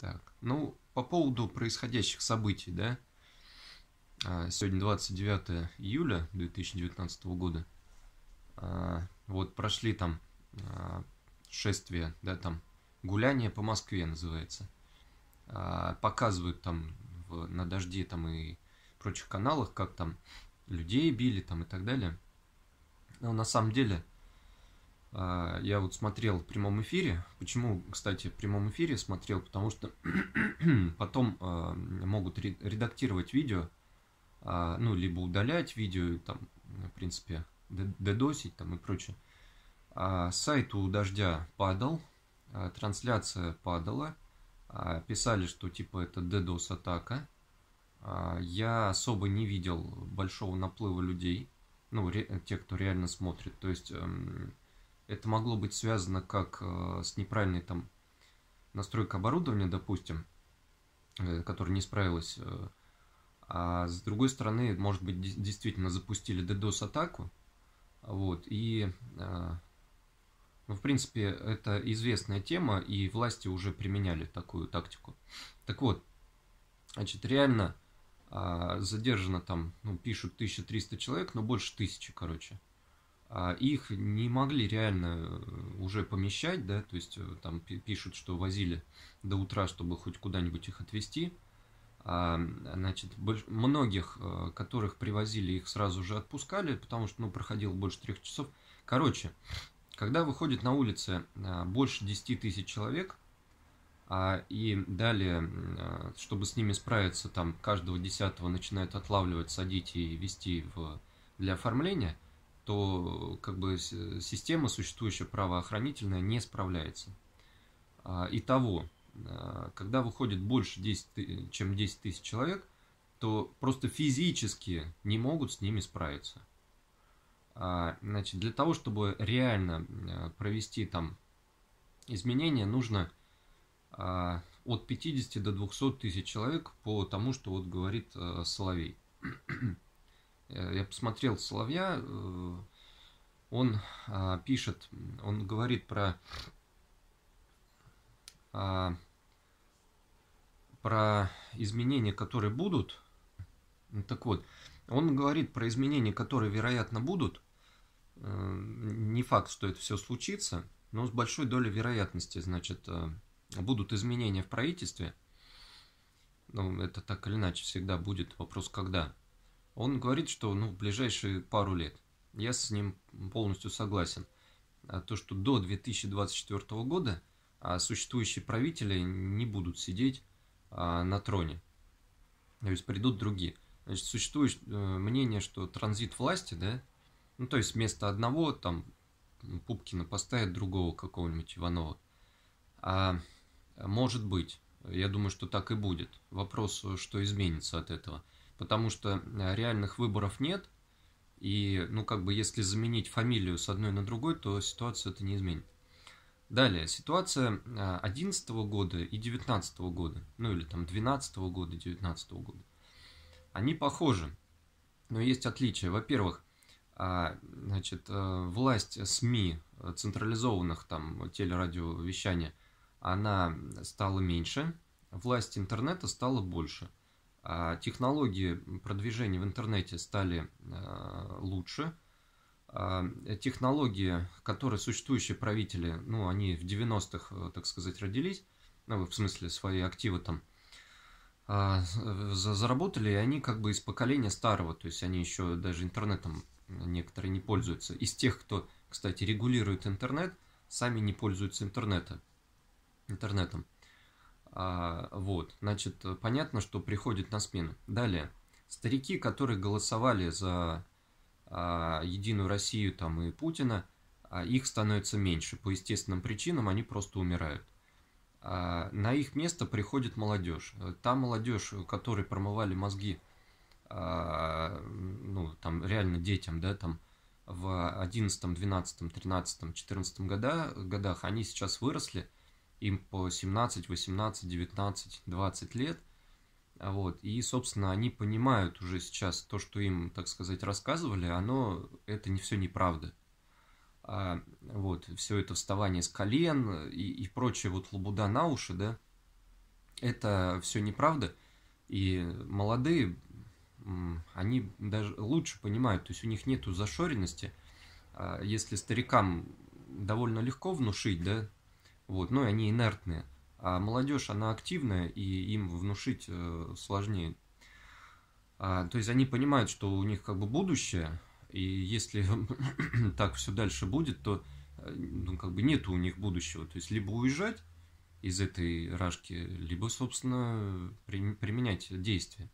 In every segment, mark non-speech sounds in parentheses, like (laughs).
Так, ну, по поводу происходящих событий, да, а, сегодня 29 июля 2019 года, а, вот прошли там а, шествие, да, там гуляние по Москве называется. Показывают там на дожде там и прочих каналах, как там людей били там и так далее. Но на самом деле а, я вот смотрел в прямом эфире. Почему, кстати, в прямом эфире смотрел? Потому что (clears throat) потом а, могут редактировать видео, а, ну, либо удалять видео, там, в принципе, дедосить там и прочее. Сайт у дождя падал, трансляция падала. Писали, что типа это дедос атака. Я особо не видел большого наплыва людей, ну, те, кто реально смотрит. То есть эм, это могло быть связано как э, с неправильной там настройкой оборудования, допустим, э, которая не справилась. Э, а с другой стороны, может быть, действительно запустили DDoS-атаку. Вот, и ну, в принципе, это известная тема, и власти уже применяли такую тактику. Так вот, значит, реально а, задержано там, ну, пишут 1300 человек, но больше тысячи, короче. А их не могли реально э, уже помещать, да, то есть э, там пишут, что возили до утра, чтобы хоть куда-нибудь их отвезти. А, значит, больш... многих, э, которых привозили, их сразу же отпускали, потому что, ну, проходило больше трех часов. Короче, когда выходит на улице а, больше 10 тысяч человек, а, и далее, чтобы с ними справиться, там каждого десятого начинают отлавливать, садить и вести в, для оформления – то как бы э, система существующая правоохранительная не справляется. А, итого, а, когда выходит больше 10, чем 10 тысяч человек, то просто физически не могут с ними справиться. А, значит, для того, чтобы реально провести там изменения, нужно от 50 до 200 тысяч человек по тому, что вот говорит э, Соловей. Э, я посмотрел Соловья, э, он а, пишет, он говорит про а, про изменения, которые будут. Так вот, он говорит про изменения, которые, вероятно, будут. Э, не факт, что это все случится, но с большой долей вероятности, значит, будут изменения в правительстве. Ну, это так или иначе всегда будет. Вопрос, когда. Он говорит, что ну, в ближайшие пару лет. Я с ним полностью согласен. А то, что до 2024 года а существующие правители не будут сидеть а, на троне. То есть придут другие. Значит, существует э, мнение, что транзит власти, да, ну то есть вместо одного там Пупкина поставят другого какого-нибудь Иванова. А, может быть, я думаю, что так и будет. Вопрос, что изменится от этого потому что э, реальных выборов нет. И, ну, как бы, если заменить фамилию с одной на другой, то ситуацию это не изменит. Далее, ситуация 11 э, года и 19 года, ну или там 12 года и 19 года. Они похожи, но есть отличия. Во-первых, а, значит, э, власть СМИ, централизованных там телерадиовещания, она стала меньше, власть интернета стала больше – а технологии продвижения в интернете стали э, лучше. А, э, технологии, которые существующие правители, ну, они в 90-х, э, так сказать, родились, ну, в смысле свои активы там а, заработали, и они как бы из поколения старого, то есть они еще даже интернетом некоторые не пользуются. Из тех, кто, кстати, регулирует интернет, сами не пользуются интернета, интернетом. А, вот, значит, понятно, что приходит на смену. Далее. Старики, которые голосовали за а, Единую Россию там, и Путина, а, их становится меньше. По естественным причинам они просто умирают. А, на их место приходит молодежь. Та молодежь, которой промывали мозги, а, ну, там, реально детям, да, там, в 11, 12, 13, 14 года, годах, они сейчас выросли – им по 17, 18, 19, 20 лет. Вот. И, собственно, они понимают уже сейчас то, что им, так сказать, рассказывали, оно, это не все неправда. А, вот, все это вставание с колен и, и прочее вот лабуда на уши, да, это все неправда. И молодые, они даже лучше понимают, то есть у них нету зашоренности. А если старикам довольно легко внушить, да, вот, но ну, они инертные. А молодежь, она активная, и им внушить э, сложнее. А, то есть они понимают, что у них как бы будущее, и если (coughs) так все дальше будет, то э, ну, как бы нет у них будущего. То есть либо уезжать из этой рашки, либо, собственно, при, применять действия.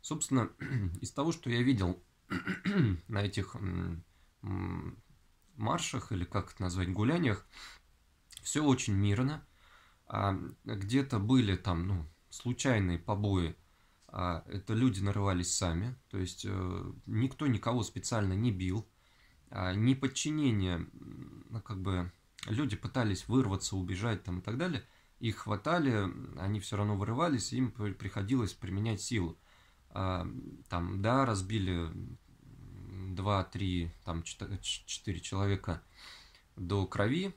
Собственно, (coughs) из того, что я видел (coughs) на этих маршах, или как это назвать, гуляниях, все очень мирно. А, где-то были там, ну, случайные побои. А, это люди нарывались сами. То есть э, никто никого специально не бил. А, неподчинение, ну, как бы, люди пытались вырваться, убежать там и так далее. Их хватали, они все равно вырывались, им приходилось применять силу. Там, да, разбили 2, 3, там 4 человека до крови,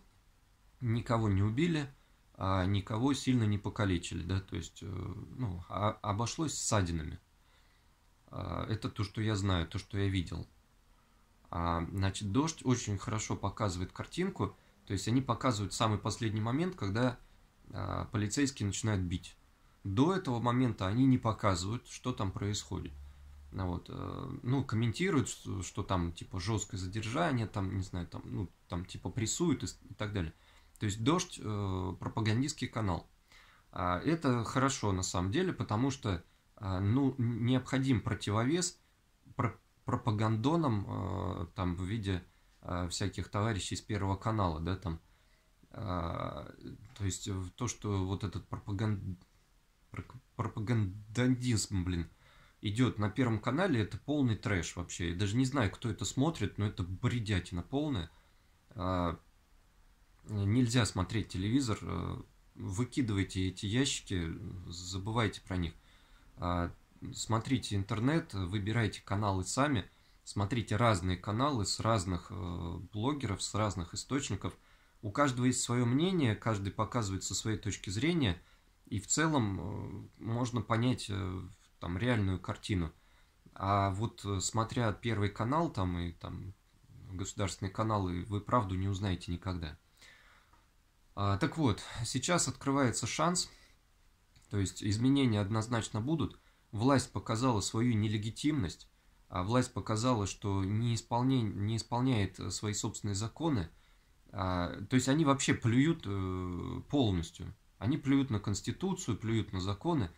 никого не убили, а никого сильно не покалечили, да, то есть, э, ну, а, обошлось ссадинами. А, это то, что я знаю, то, что я видел. А, значит, дождь очень хорошо показывает картинку, то есть они показывают самый последний момент, когда а, полицейские начинают бить. До этого момента они не показывают, что там происходит. Ну вот, э, ну, комментируют, что, что там, типа, жесткое задержание, там, не знаю, там, ну, там, типа, прессуют и, и так далее. То есть дождь э, пропагандистский канал. А это хорошо на самом деле, потому что э, ну, необходим противовес про пропагандонам э, там, в виде э, всяких товарищей с Первого канала, да, там. Э, то есть то, что вот этот пропаганд... пропагандизм, блин, идет на Первом канале, это полный трэш вообще. Я даже не знаю, кто это смотрит, но это бредятина полная. А, нельзя смотреть телевизор, э, выкидывайте эти ящики, забывайте про них. А, смотрите интернет, выбирайте каналы сами, смотрите разные каналы с разных э, блогеров, с разных источников. У каждого есть свое мнение, каждый показывает со своей точки зрения, и в целом э, можно понять там реальную картину. А вот смотря первый канал там и там государственные каналы, вы правду не узнаете никогда. А, так вот, сейчас открывается шанс, то есть изменения однозначно будут. Власть показала свою нелегитимность, а власть показала, что не, исполня... не исполняет э, свои собственные законы, а, то есть они вообще плюют э, полностью. Они плюют на Конституцию, плюют на законы.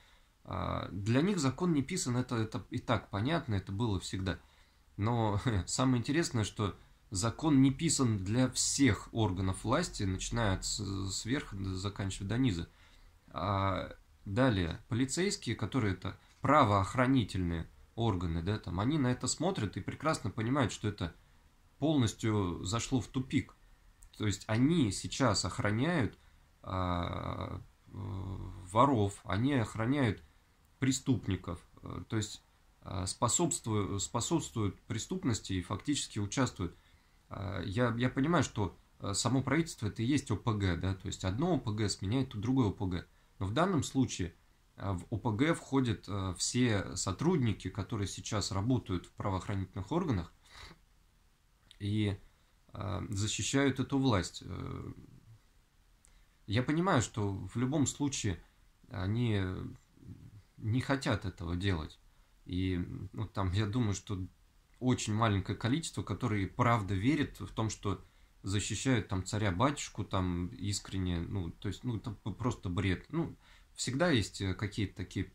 А, для них закон не писан, это, это и так понятно, это было всегда. Но (laughs) самое интересное, что закон не писан для всех органов власти, начиная от сверху, заканчивая до низа. А далее, полицейские, которые это правоохранительные органы, да, там, они на это смотрят и прекрасно понимают, что это полностью зашло в тупик. То есть они сейчас охраняют а, воров, они охраняют преступников, то есть а, способствуют, способствуют преступности и фактически участвуют а, я, я понимаю, что э, само правительство это и есть ОПГ, да, то есть одно ОПГ сменяет другое ОПГ. Но в данном случае э, в ОПГ входят э, все сотрудники, которые сейчас работают в правоохранительных органах и защищают эту власть. Я понимаю, что в любом случае они не хотят этого делать. И ну, там, я думаю, что очень маленькое количество, которые правда верят в том, что защищают там царя-батюшку, там искренне, ну, то есть, ну, это просто бред. Ну, всегда есть э, какие-то такие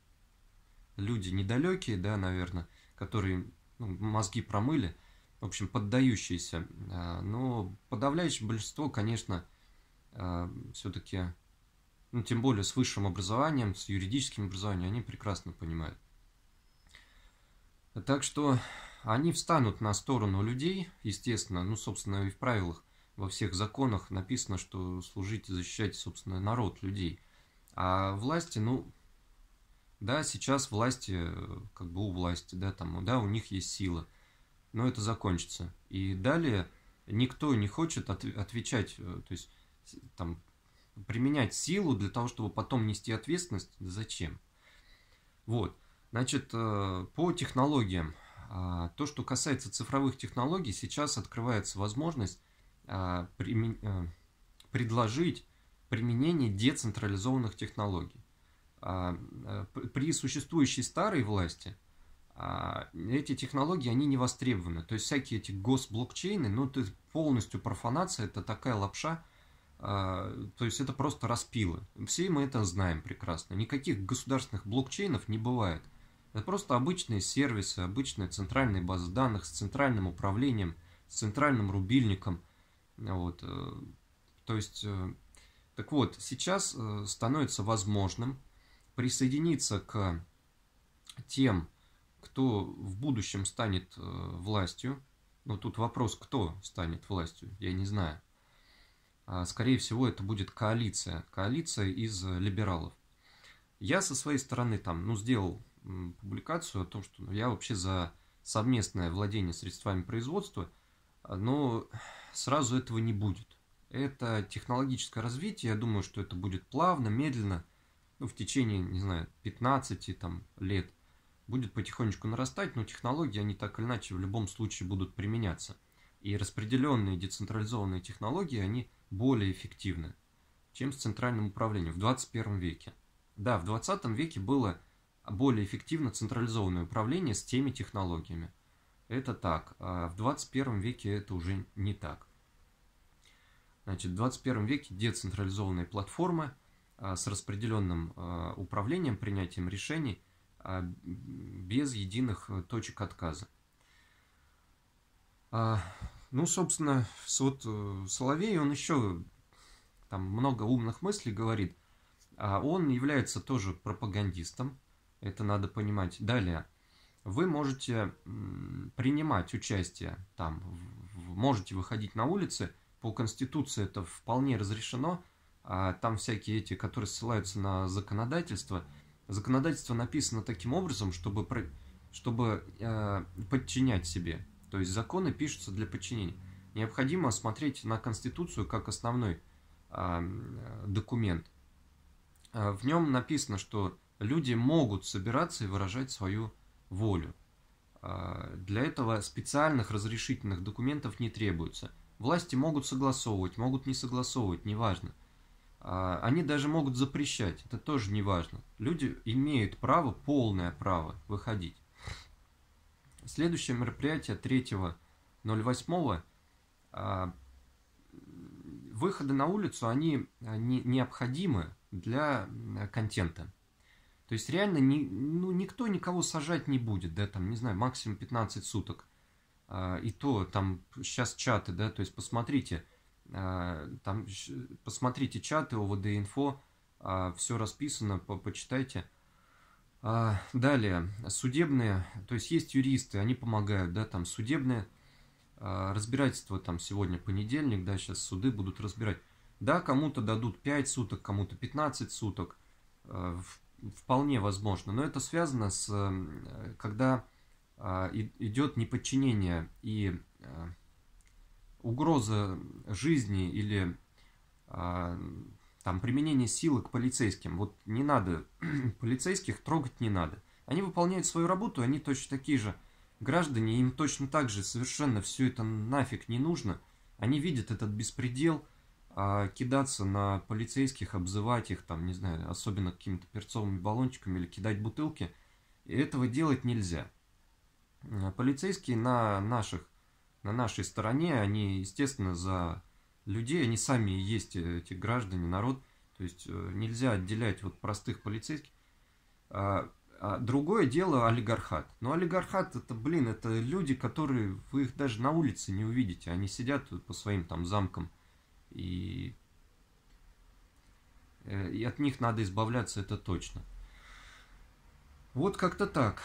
люди недалекие, да, наверное, которые ну, мозги промыли, в общем, поддающиеся. А, но подавляющее большинство, конечно, а, все-таки, ну, тем более с высшим образованием, с юридическим образованием, они прекрасно понимают. Так что они встанут на сторону людей, естественно, ну, собственно, и в правилах, во всех законах написано, что служить и защищать, собственно, народ, людей. А власти, ну, да, сейчас власти, как бы у власти, да, там, да, у них есть сила, но это закончится. И далее никто не хочет от, отвечать, э, то есть, там, применять силу для того, чтобы потом нести ответственность, зачем? Вот, значит, э, по технологиям – а, то, что касается цифровых технологий, сейчас открывается возможность а, э, предложить применение децентрализованных технологий. А, э, при существующей старой власти эти технологии, они не востребованы. То есть всякие эти госблокчейны, ну, это полностью профанация, это такая лапша, то есть это просто распилы. Все мы это знаем прекрасно. Никаких государственных блокчейнов не бывает – это просто обычные сервисы, обычная центральная база данных с центральным управлением, с центральным рубильником. Вот. Э, то есть, э, так вот, сейчас э, становится возможным присоединиться к тем, кто в будущем станет властью. Но тут вопрос, кто станет властью, я не знаю. А, скорее всего, это будет коалиция. Коалиция из либералов. Я со своей стороны там, ну, сделал публикацию о том, что ну, я вообще за совместное владение средствами производства, а, но сразу этого не будет. Это технологическое развитие, я думаю, что это будет плавно, медленно, ну, в течение, не знаю, 15 там, лет будет потихонечку нарастать, но технологии, они так или иначе в любом случае будут применяться. И распределенные децентрализованные технологии, они более эффективны, чем с центральным управлением в 21 веке. Да, в 20 веке было более эффективно централизованное управление с теми технологиями. Это так. А в 21 веке это уже не так. Значит, в 21 веке децентрализованные платформы а, с распределенным а, управлением, принятием решений а, без единых э, точек отказа. Ну, собственно, вот э, Соловей, он еще там много умных мыслей говорит. Он является тоже пропагандистом, это надо понимать. Далее. Вы можете принимать участие там, можете выходить на улицы. По Конституции это вполне разрешено. А там всякие эти, которые ссылаются на законодательство. Законодательство написано таким образом, чтобы, чтобы э, подчинять себе. То есть законы пишутся для подчинения. Необходимо смотреть на Конституцию как основной э, документ. Э, в нем написано, что люди могут собираться и выражать свою волю. А, для этого специальных разрешительных документов не требуется. Власти могут согласовывать, могут не согласовывать, неважно. А, они даже могут запрещать, это тоже неважно. Люди имеют право, полное право выходить. Следующее мероприятие 3.08. А, выходы на улицу, они необходимы для контента. То есть реально ни, ну, никто никого сажать не будет, да, там, не знаю, максимум 15 суток. А, и то там сейчас чаты, да, то есть посмотрите, а, там, посмотрите чаты ОВД-инфо, а, все расписано, по почитайте. А, далее, судебные, то есть есть юристы, они помогают, да, там судебные а, разбирательства, там сегодня понедельник, да, сейчас суды будут разбирать. Да, кому-то дадут 5 суток, кому-то 15 суток, а, в Вполне возможно. Но это связано с, эм, э, когда а, идет неподчинение и э, угроза жизни или а, там применение силы к полицейским. Вот не надо, (clears throat) полицейских трогать не надо. Они выполняют свою работу, они точно такие же граждане, им точно так же совершенно все это нафиг не нужно. Они видят этот беспредел – а кидаться на полицейских, обзывать их, там, не знаю, особенно какими-то перцовыми баллончиками или кидать бутылки, этого делать нельзя. А, полицейские на, наших, на нашей стороне, они, естественно, за людей, они сами и есть э, эти граждане, народ, то есть э, нельзя отделять вот простых полицейских. А, а другое дело олигархат. Но ну, олигархат это, блин, это люди, которые вы их даже на улице не увидите. Они сидят по своим там замкам, и, э, и от них надо избавляться, это точно. Вот как-то так.